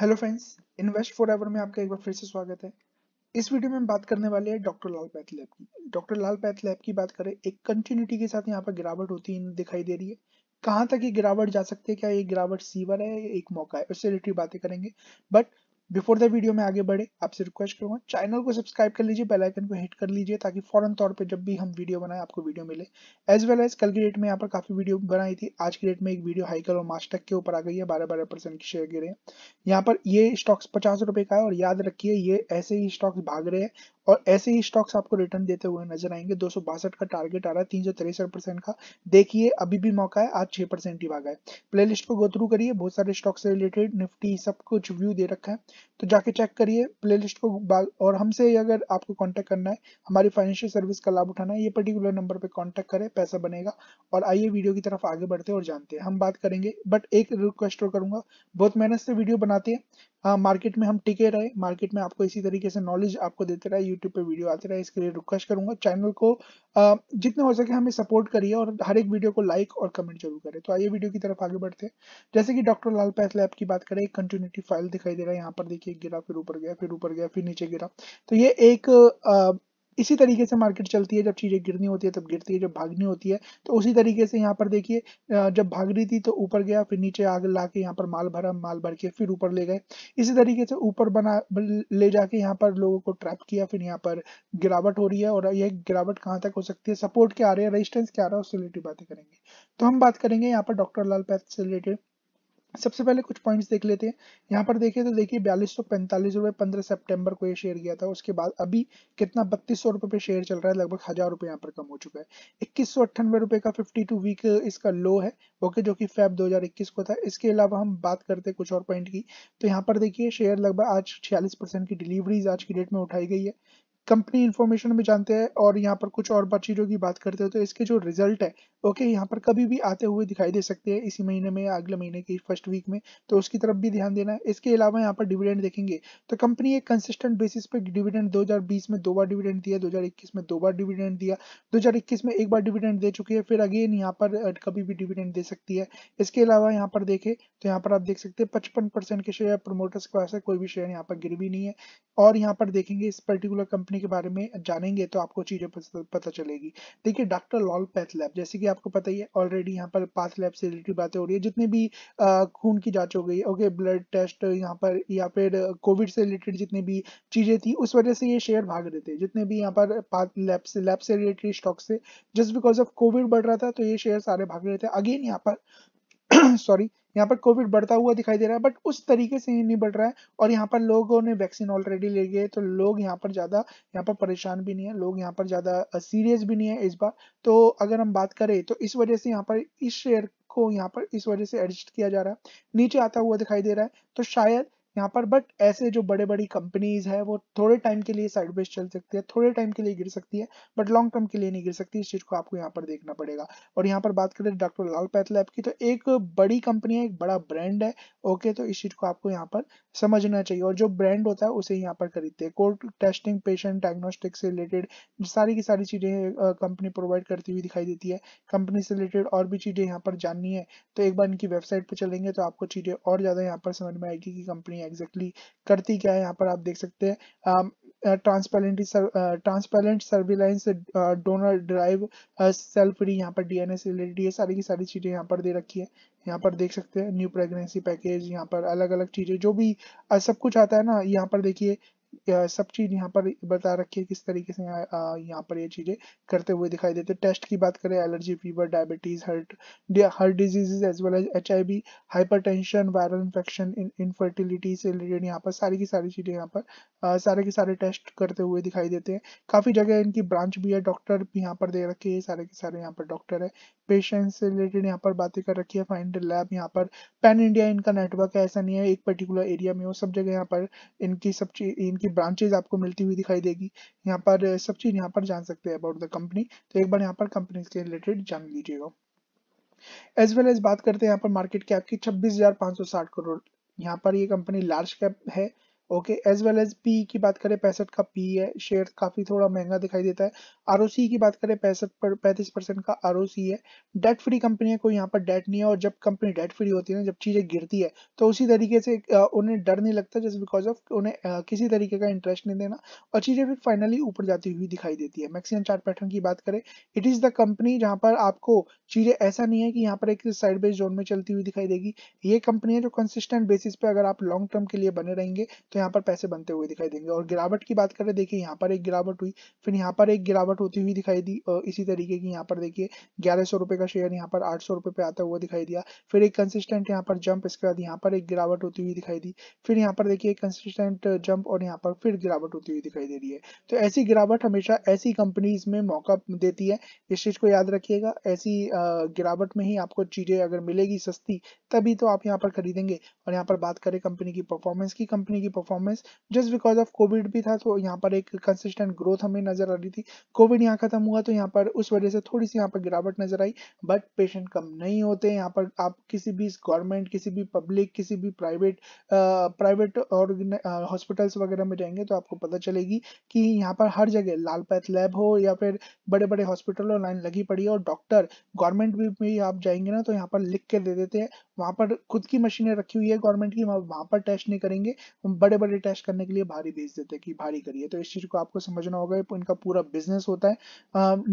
hello friends invest for ever में आपका एक बार फिर से स्वागत है इस वीडियो में हम बात करने वाले हैं डॉक्टर लाल पैथ लैब की डॉक्टर लाल पैथ लैब की बात करें एक कंटिन्यूटी के साथ यहाँ पर गिरावट होती दिखाई दे रही है कहाँ तक ये गिरावट जा सकती है क्या ये गिरावट सीवर है एक मौका है उससे रिलेटेड बातें करेंगे बट बिफोर द वीडियो में आगे बढ़े आपसे रिक्वेस्ट करूंगा चैनल को सब्सक्राइब कर लीजिए बेल आइकन को हिट कर लीजिए ताकि फौरन तौर पे जब भी हम वीडियो बनाए आपको वीडियो मिले एज वेल एज कल की डेट में यहाँ पर काफी वीडियो बनाई थी आज की डेट में एक वीडियो हाइकल और मास्टेक के ऊपर आ गई है बारह बारह परसेंट की शेयर गिरे यहाँ पर ये स्टॉक्स पचास रुपए का है और याद रखिए ये ऐसे ही स्टॉक्स भाग रहे हैं और ऐसे ही स्टॉक्स आपको रिटर्न देते हुए नजर आएंगे दो का टारगेट आ रहा है तीन का देखिए अभी भी मौका है आज छह परसेंट ही भागा है प्ले लिस्ट को गो थ्रू करिए बहुत सारे स्टॉक से रिलेटेड निफ्टी सब कुछ व्यू दे रखा है तो जाके चेक करिए प्ले लिस्ट को और हमसे अगर आपको कॉन्टेक्ट करना है हमारी फाइनेंशियल सर्विस का लाभ उठाना है ये पर्टिकुलर नंबर पर कॉन्टेक्ट करें पैसा बनेगा और आइए वीडियो की तरफ आगे बढ़ते और जानते हैं हम बात करेंगे बट एक रिक्वेस्ट और करूंगा बहुत मेहनत से वीडियो बनाते हैं मार्केट हाँ, में हम टिके रहे मार्केट में आपको इसी तरीके से नॉलेज आपको देते रहे यूट्यूब पे वीडियो आते रहे इसके लिए रिक्वेस्ट करूंगा चैनल को आ, हो सके हमें सपोर्ट करिए और हर एक वीडियो को लाइक और कमेंट जरूर करें तो आइए वीडियो की तरफ आगे बढ़ते हैं जैसे कि डॉक्टर लाल पैथ लैब की बात करें एक कंटिन्यूटी फाइल दिखाई दे रहा है यहाँ पर देखिए गिरा फिर ऊपर गया फिर ऊपर गया फिर नीचे गिरा तो ये एक आ, इसी तरीके से मार्केट चलती है जब चीज़ें गिरनी होती है तब गिरती है जब भागनी होती है तो उसी तरीके से यहाँ पर देखिए जब भाग रही थी तो ऊपर गया फिर नीचे आग ला के यहाँ पर माल भरा माल भर के फिर ऊपर ले गए इसी तरीके से ऊपर बना ले जाके यहाँ पर लोगों को ट्रैप किया फिर यहाँ पर गिरावट हो रही है और यह गिरावट कहाँ तक हो सकती है सपोर्ट क्या आ रहा है रजिस्टेंस क्या आ रहा है उससे रिलेटेड बातें करेंगे तो हम बात करेंगे यहाँ पर डॉक्टर लाल पैथ से रिलेटेड सबसे पहले कुछ पॉइंट्स देख लेते हैं यहाँ पर देखिए तो देखिए बयालीस सौ पैंतालीस रुपये पंद्रह सेप्टेम्बर को ये शेयर गया था उसके बाद अभी कितना बत्तीस सौ रुपये पे शेयर चल रहा है लगभग हजार रुपये यहाँ पर कम हो चुका है इक्कीस सौ अट्ठानवे रुपये का फिफ्टी टू वीक इसका लो है ओके जो कि फैब 2021 को था इसके अलावा हम बात करते हैं कुछ और पॉइंट की तो यहाँ पर देखिए शेयर लगभग आज छियालीस परसेंट की डिलीवरीज आज की डेट में उठाई गई है कंपनी इन्फॉर्मेशन में जानते हैं और यहाँ पर कुछ और चीज़ों की बात करते हैं तो इसके जो रिजल्ट है ओके यहाँ पर कभी भी आते हुए दिखाई दे सकते हैं इसी महीने में या अगले महीने की फर्स्ट वीक में तो उसकी तरफ भी ध्यान देना है इसके अलावा यहाँ पर डिविडेंड देखेंगे तो कंपनी एक कंसिस्टेंट बेसिस पे डिविडेंड दो में दो बार डिविडेंड दिया दो में दो बार डिविडेंड दिया दो में एक बार डिविडेंड दे चुकी है फिर अगेन यहाँ पर कभी भी डिविडेंड दे सकती है इसके अलावा यहाँ पर देखे तो यहाँ पर आप देख सकते हैं पचपन के शेयर प्रोमोटर्स के पास है कोई भी शेयर यहाँ पर गिर भी नहीं है और यहाँ पर देखेंगे इस पर्टिकुलर कंपनी के बारे में जानेंगे तो आपको चीजें पता चलेगी देखिए डॉक्टर लॉल पैथ लैब जैसे कि आपको पता ही है ऑलरेडी यहाँ पर पास लैब से रिलेटेड बातें हो रही है जितने भी खून की जाँच हो गई ओके ब्लड टेस्ट यहाँ पर या फिर कोविड से रिलेटेड जितनी भी चीज़ें थी उस वजह से ये शेयर भाग रहे थे जितने भी यहाँ पर लैब से लैब से रिलेटेड स्टॉक से जस्ट बिकॉज ऑफ कोविड बढ़ रहा था तो ये शेयर सारे भाग रहे थे अगेन यहाँ पर सॉरी यहाँ पर कोविड बढ़ता हुआ दिखाई दे रहा है बट उस तरीके से ही नहीं बढ़ रहा है और यहाँ पर लोगों ने वैक्सीन ऑलरेडी ले है तो लोग यहाँ पर ज़्यादा यहाँ पर परेशान भी नहीं है लोग यहाँ पर ज़्यादा सीरियस भी नहीं है इस बार तो अगर हम बात करें तो इस वजह से यहाँ पर इस शेयर को यहाँ पर इस वजह से एडजस्ट किया जा रहा है नीचे आता हुआ दिखाई दे रहा है तो शायद यहाँ पर बट ऐसे जो बड़े बड़ी कंपनीज है वो थोड़े टाइम के लिए बेस्ट चल सकती है थोड़े टाइम के लिए गिर सकती है बट लॉन्ग टर्म के लिए नहीं गिर सकती इस चीज को आपको यहाँ पर देखना पड़ेगा और यहाँ पर बात करें डॉक्टर लाल पैथलैब की तो एक बड़ी कंपनी है एक बड़ा ब्रांड है ओके तो इस चीज को आपको यहाँ पर समझना चाहिए और जो ब्रांड होता है उसे यहाँ पर खरीदते हैं कोर्ट टेस्टिंग पेशेंट डायग्नोस्टिक से रिलेटेड सारी की सारी चीजें कंपनी प्रोवाइड करती हुई दिखाई देती है कंपनी से रिलेटेड और भी चीजें यहाँ पर जाननी है तो एक बार इनकी वेबसाइट पर चलेंगे तो आपको चीजें और ज्यादा यहाँ पर समझ में आएगी कि कंपनी है एग्जैक्टली exactly करती क्या है यहाँ पर आप देख सकते हैं transparency transparent surveillance donor drive cell free यहाँ पर डीएनएस रिलेटेड ये सारी की सारी चीज़ें यहाँ पर दे रखी है यहाँ पर देख सकते हैं न्यू प्रेगनेंसी पैकेज यहाँ पर अलग अलग चीज़ें जो भी uh, सब कुछ आता है ना यहाँ पर देखिए सब चीज यहाँ पर बता रखी है किस तरीके से यहाँ पर ये चीजें करते हुए दिखाई देते टेस्ट की बात करें allergy fever diabetes hurt heart diseases as well as H I V hypertension viral infection infertility से रिलेटेड यहाँ पर सारी की सारी चीजें यहाँ पर सारे के सारे टेस्ट करते हुए दिखाई देते हैं काफी जगह इनकी ब्रांच भी है डॉक्टर भी यहाँ पर दे रखे है सारे के सारे यहाँ पर डॉक्टर है पेशेंट से रिलेटेड यहाँ पर बातें कर रखी है फाइंड लैब यहाँ पर पैन इंडिया इनका नेटवर्क है ऐसा नहीं है एक पर्टिकुलर एरिया में हो सब जगह यहाँ पर इनकी सब चीज इनकी ब्रांचेज आपको मिलती हुई दिखाई देगी यहाँ पर सब चीज यहाँ पर जान सकते हैं अबाउट द कंपनी तो एक बार यहाँ पर कंपनी के रिलेटेड जान लीजिएगा एज वेल एज बात करते हैं यहाँ पर मार्केट कैप की छब्बीस करोड़ यहाँ पर ये कंपनी लार्ज कैप है okay as well as P की बात करें पैंसठ का पी है शेयर काफ़ी थोड़ा महंगा दिखाई देता है आर की बात करें पैंसठ पर पैंतीस परसेंट का आर है डेट फ्री कंपनी है कोई यहाँ पर डेट नहीं है और जब कंपनी डेट फ्री होती है ना जब चीज़ें गिरती है तो उसी तरीके से उन्हें डर नहीं लगता जस्ट बिकॉज ऑफ उन्हें किसी तरीके का इंटरेस्ट नहीं देना और चीज़ें फिर फाइनली ऊपर जाती हुई दिखाई देती है मैक्सिमम चार्ट पैटर्न की बात करें इट इज़ द कंपनी जहाँ पर आपको चीज़ें ऐसा नहीं है कि यहाँ पर एक साइड बेस जोन में चलती हुई दिखाई देगी ये कंपनी है जो कंसिस्टेंट बेसिस पे अगर आप लॉन्ग टर्म के लिए बने रहेंगे तो यहाँ पर पैसे बनते हुए दिखाई देंगे और गिरावट की बात करें देखिए यहाँ पर एक गिरावट हुई फिर यहाँ पर एक गिरावट होती हुई दिखाई दी इसी तरीके की यहाँ पर देखिए ग्यारह सौ रुपए का शेयर यहाँ पर आठ सौ रुपए पे आता हुआ दिखाई दिया फिर एक कंसिस्टेंट यहाँ पर जंप इसके बाद यहाँ पर एक गिरावट होती हुई दिखाई दी फिर यहाँ पर देखिए कंसिस्टेंट जंप और यहाँ पर फिर गिरावट होती हुई दिखाई दे रही है तो ऐसी गिरावट हमेशा ऐसी कंपनीज में मौका देती है इस चीज को याद रखिएगा ऐसी गिरावट में ही आपको चीजें अगर मिलेगी सस्ती तभी तो आप यहाँ पर खरीदेंगे और यहाँ पर बात करें कंपनी की परफॉर्मेंस की कंपनी की performance just because of Covid भी था तो यहाँ पर एक कंसिस्टेंट ग्रोथ हमें नजर आ रही थी कोविड यहाँ खत्म हुआ तो यहाँ पर उस वजह से थोड़ी सी यहाँ पर गिरावट नजर आई बट पेशेंट कम नहीं होते यहाँ पर आप किसी भी गवर्नमेंट किसी भी पब्लिक किसी भी प्राइवेट प्राइवेट और हॉस्पिटल्स वगैरह में जाएंगे तो आपको पता चलेगी कि यहाँ पर हर जगह लाल पैथ लैब हो या फिर बड़े बड़े हॉस्पिटल हॉस्पिटलों लाइन लगी पड़ी है और डॉक्टर गवर्नमेंट भी, भी आप जाएंगे ना तो यहाँ पर लिख के दे देते हैं वहाँ पर खुद की मशीनें रखी हुई है गवर्नमेंट की वहाँ पर टेस्ट नहीं करेंगे बड़े बड़े बड़े टेस्ट करने के लिए भारी भेज देते हैं कि भारी करिए तो इस चीज को आपको समझना होगा इनका पूरा बिजनेस होता है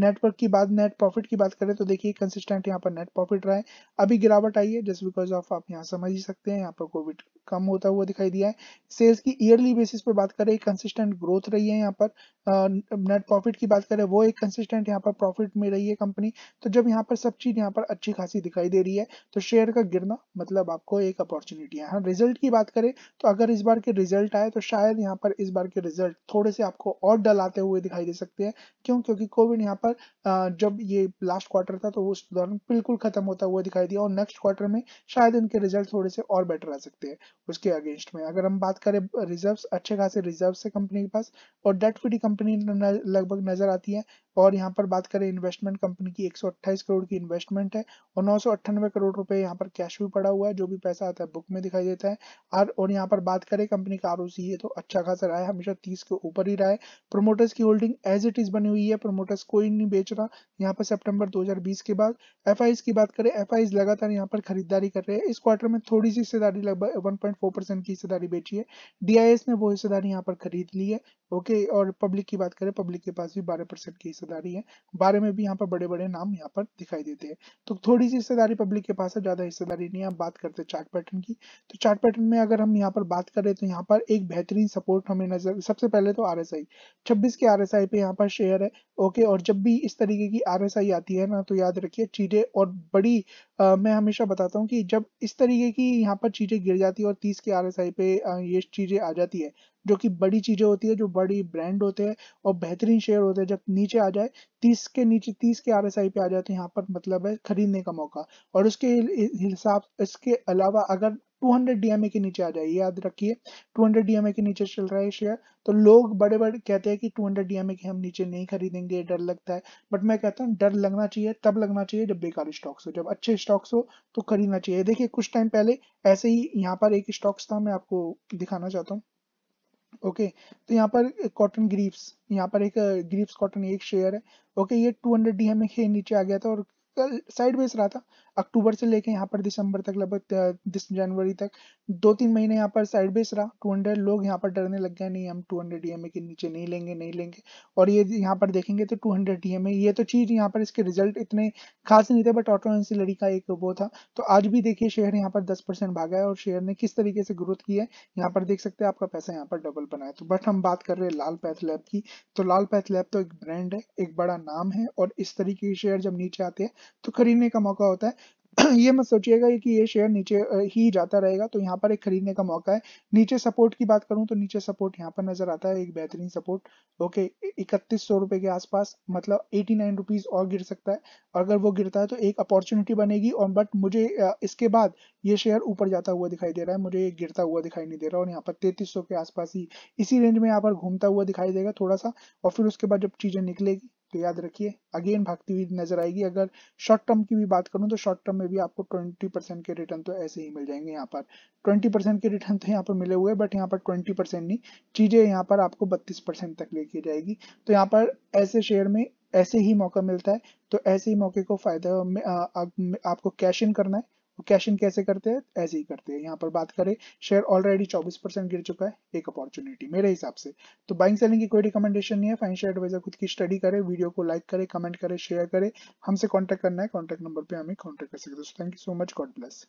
नेटवर्क की बात नेट प्रॉफिट की बात करें तो देखिए कंसिस्टेंट यहाँ पर नेट प्रॉफिट रहा है अभी गिरावट आई है जस्ट बिकॉज ऑफ आप यहाँ समझ ही सकते हैं यहाँ पर कोविड कम होता हुआ दिखाई दिया है सेल्स की ईयरली बेसिस पर बात करें कंसिस्टेंट ग्रोथ रही है यहाँ पर नेट प्रॉफिट की बात करें वो एक कंसिस्टेंट यहाँ पर प्रॉफिट में रही है कंपनी तो जब यहाँ पर सब चीज यहाँ पर अच्छी खासी दिखाई दे रही है तो शेयर का गिरना मतलब आपको एक अपॉर्चुनिटी है रिजल्ट हाँ, की बात करें तो अगर इस बार के रिजल्ट रिजल्ट आए तो शायद यहाँ पर इस बार के रिजल्ट थोड़े से आपको और डल आते हुए दिखाई दे सकते हैं क्यों क्योंकि कोविड यहाँ पर जब ये लास्ट क्वार्टर था तो उस दौरान बिल्कुल खत्म होता हुआ दिखाई दिया और नेक्स्ट क्वार्टर में शायद इनके रिजल्ट थोड़े से और बेटर आ सकते हैं उसके अगेंस्ट में अगर हम बात करें रिजर्व अच्छे खासे रिजर्व है कंपनी के पास और डेट फ्री कंपनी लगभग नजर आती है और यहाँ पर बात करें इन्वेस्टमेंट कंपनी की एक करोड़ की इन्वेस्टमेंट है और नौ करोड़ रुपए यहाँ पर कैश भी पड़ा हुआ है जो भी पैसा आता है बुक में दिखाई देता है और यहाँ पर बात करें कंपनी का आर है तो अच्छा खासा रहा है हमेशा तीस के ऊपर ही रहा है प्रोमोटर्स की होल्डिंग एज इट इज बनी हुई है प्रोमोटर्स कोई नहीं बेच रहा यहाँ पर सेप्टेम्बर दो के बाद एफ की बात करें एफ लगातार यहाँ पर खरीदारी कर रहे हैं इस क्वार्टर में थोड़ी सी हिस्सेदारी लगभग वन की हिस्सेदारी बेची है डी ने वो हिस्सेदारी यहाँ पर खरीद ली है ओके और पब्लिक की बात करें पब्लिक के पास भी 12 परसेंट की हिस्सेदारी है बारे में भी यहाँ पर बड़े बड़े नाम यहाँ पर दिखाई देते हैं तो थोड़ी सी हिस्सेदारी पब्लिक के पास है ज्यादा हिस्सेदारी नहीं है बात करते चार्ट पैटर्न की तो चार्ट पैटर्न में अगर हम यहाँ पर बात करें तो यहाँ पर एक बेहतरीन सपोर्ट हमें नजर सबसे पहले तो आर एस आई छब्बीस के आर एस आई पे यहाँ पर शेयर है ओके और जब भी इस तरीके की आर एस आई आती है ना तो याद रखिए चीजें और बड़ी आ, मैं हमेशा बताता हूँ कि जब इस तरीके की यहाँ पर चीजें गिर जाती है और तीस के आर एस आई पे ये चीजें आ जाती है जो कि बड़ी चीजें होती है जो बड़ी ब्रांड होते हैं और बेहतरीन शेयर होते हैं जब नीचे आ जाए तीस के नीचे तीस के आर एस आई पे आ जाए तो यहाँ पर मतलब है खरीदने का मौका और उसके हिसाब इसके अलावा अगर 200 डीएमए के नीचे आ जाए याद रखिए 200 डीएमए के नीचे चल रहा है शेयर तो लोग बड़े बड़े कहते हैं कि 200 डीएमए के हम नीचे नहीं खरीदेंगे डर लगता है बट मैं कहता हूँ डर लगना चाहिए तब लगना चाहिए जब बेकार स्टॉक्स हो जब अच्छे स्टॉक्स हो तो खरीदना चाहिए देखिए कुछ टाइम पहले ऐसे ही यहाँ पर एक स्टॉक्स था मैं आपको दिखाना चाहता हूँ ओके okay, तो यहाँ पर कॉटन ग्रीप्स यहाँ पर एक ग्रीप्स कॉटन एक शेयर है ओके okay, ये 200 डीएमए के नीचे आ गया था और साइड बेस रहा था अक्टूबर से लेके यहाँ पर दिसंबर तक लगभग जनवरी तक दो तीन महीने यहाँ पर साइड बेस रहा टू हंड्रेड लोग यहाँ पर डरने लग गए नहीं हम टू हंड्रेड डीएमए के नीचे नहीं लेंगे नहीं लेंगे और ये यहाँ पर देखेंगे तो टू हंड्रेड डीएमए ये तो चीज़ यहाँ पर इसके रिजल्ट इतने खास नहीं थे बट ऑटो एंसिलरी का एक वो था तो आज भी देखिए शेयर यहाँ पर दस परसेंट भागा है और शेयर ने किस तरीके से ग्रोथ की है यहाँ पर देख सकते हैं आपका पैसा यहाँ पर डबल बना है तो बट हम बात कर रहे हैं लाल पैथ लैब की तो लाल पैथ लैब तो एक ब्रांड है एक बड़ा नाम है और इस तरीके के शेयर जब नीचे आते हैं तो खरीदने का मौका होता है ये मत सोचिएगा कि ये शेयर नीचे ही जाता रहेगा तो यहाँ पर एक खरीदने का मौका है नीचे सपोर्ट की बात करूं तो नीचे सपोर्ट यहाँ पर नजर आता है एक बेहतरीन सपोर्ट ओके इकतीस सौ रुपए के आसपास मतलब एटी नाइन रुपीज और गिर सकता है और अगर वो गिरता है तो एक अपॉर्चुनिटी बनेगी और बट मुझे इसके बाद ये शेयर ऊपर जाता हुआ दिखाई दे रहा है मुझे गिरता हुआ दिखाई नहीं दे रहा और यहाँ पर तैतीस के आसपास ही इसी रेंज में यहाँ पर घूमता हुआ दिखाई देगा थोड़ा सा और फिर उसके बाद जब चीजें निकलेगी तो याद रखिए अगेन भागती हुई नजर आएगी अगर शॉर्ट टर्म की भी बात करूं तो शॉर्ट टर्म में भी आपको 20 परसेंट के रिटर्न तो ऐसे ही मिल जाएंगे यहाँ पर 20 परसेंट के रिटर्न तो यहाँ पर मिले हुए बट यहाँ पर 20 परसेंट नहीं चीजें यहाँ पर आपको 32 परसेंट तक लेके जाएगी तो यहाँ पर ऐसे शेयर में ऐसे ही मौका मिलता है तो ऐसे ही मौके को फायदा आपको कैश इन करना है कैश इन कैसे करते हैं ऐसे ही करते हैं यहाँ पर बात करें शेयर ऑलरेडी 24 परसेंट गिर चुका है एक अपॉर्चुनिटी मेरे हिसाब से तो बाइंग सेलिंग की कोई रिकमेंडेशन नहीं है फाइनेंशियल एडवाइजर खुद की स्टडी करे वीडियो को लाइक करे कमेंट करे शेयर करे हमसे कॉन्टैक्ट करना है कॉन्टैक्ट नंबर पर हमें कॉन्टैक्ट कर सकते thank you so much God bless